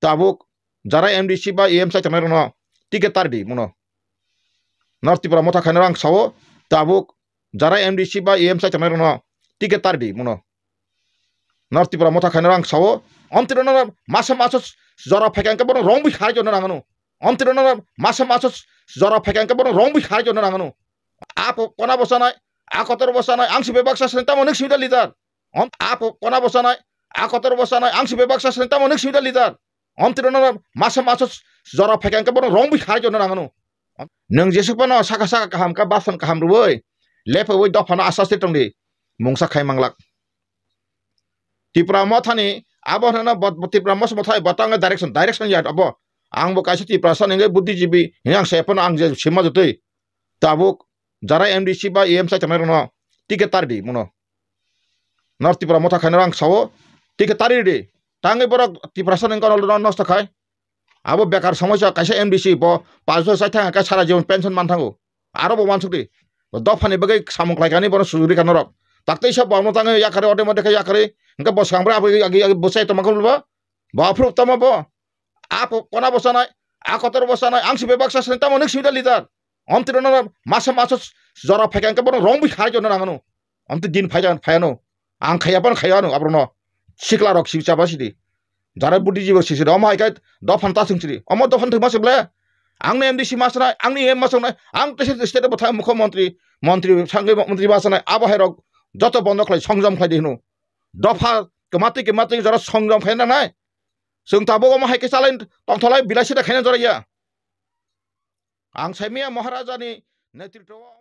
tabuk jara MDC ba EMC chamai rono tiket tarbi mono North Tripura mota khane rang sawo tabuk jara MDC ba EMC chamai rono tiket tarbi mono North Tripura mota khane rang sawo অন্তির মাসে মাসে জ্বর ফেকাঙ্কে বরং রং বই খারাই জন্য রাঙানো অন্তির মাসে মাসে জ্বর ফেকাঙ্কে বরং রং বই খারাই জন্য রাঙানো আপ কনা বসা নাই আ কতর বসা নাই আংশি ব্যবসা সেন্টাম অনেক সুবিধা লিডার আপ কনা বসা নাই আ কতর বসা নাই আংশি ব্যবসা সেন্টাম অনেক সুবিধা লিডার 엄때로는 마사 마사 저라 패간까 보는 롱비 하이죠 সাকা 능 제스파나 বাসন কাহাম রুবই 함르보이 레퍼보이 더파나 아사스 덩디 মূসা খাই টিপ্রা ত্রিপুরা মতানি হেনা ত্রিপুরা মস মথাই বতাঙ্গে ডাইরেকশন ডাইরেকশন ইয়াত আব আং বো ত্রিপুরা সঙ্গে সান বুদ্ধিজীবী হিয়াং সেপন আং যে সীমা জতই তাবুক যারা এমডিসি বা এম সাই চামাই রন টিকে তার মনো নর ত্রিপুরা মথা খাইনার আং সাও টিকে তারি রে टाङ्गै बर तिप्रासन নষ্ট खाय আবো বেকার সমস্যা কাছে এম বিসি ব পাঁচশো সাইট থাকা কাছে সারা জীবন পেনশন মান থাকো আরো বো মানসুকটি দফানি বেগে সামক লাইকানি বড় সুযোগ কান তাকতে সব বামন তাঙ্গে ইয়াকারে অটে মধ্যে ইয়াকারে করে বসে বস আমরা আগে আগে বসাই তোমাকে বলবো বাফরুপ তোমা ব আপ কোনা বসা নাই আ কতর বসা নাই আংশি বেবাক শাসন তাম অনেক সুবিধা লিদার অমতে মাসে মাস জরা ফাইকা বড় রং বি খাই জন্য রাঙানো অমতে দিন ফাইজান ফাইয়ানো আং খাইয়াপান খাইয়ানো আবার 시클라록 시자바시디 자라부디 집어 시시라 어마 이까 더판 따승치리 어마 더판 득 마셔블래 앙네 엠디시 마스나 앙니 엠 마스나 앙 뜻이 스테데 보타 মুখ্যমন্ত্রী মন্ত্রী সাংগে মন্ত্রী বাসনা আবাহেরক যত বন্ধ খাই সংযম খাই দিনু দফা কেমাতি কেমাতি যারা সংযম খাই না নাই जों दाबो माहायखौ सालाय दंथ'लाय बिलाइसि देखायनानै जरायो आं साइमिया महाराजानि नेतृत्वआव